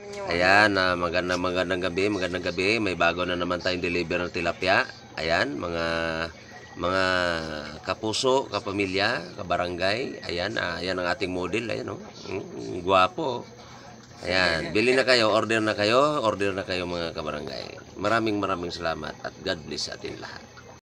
Ano? Ayan, uh, ah, magandang magandang gabi, magandang gabi. May bago na naman tayong deliver ng tilapia. Ayan, mga mga kapuso, kapamilya, kabarangay. Ayan, uh, ayan ang ating model. Ayan, oh. Mm, guwapo. Oh. Ayan, bili na kayo, order na kayo, order na kayo mga kabarangay. Maraming maraming salamat at God bless atin lahat.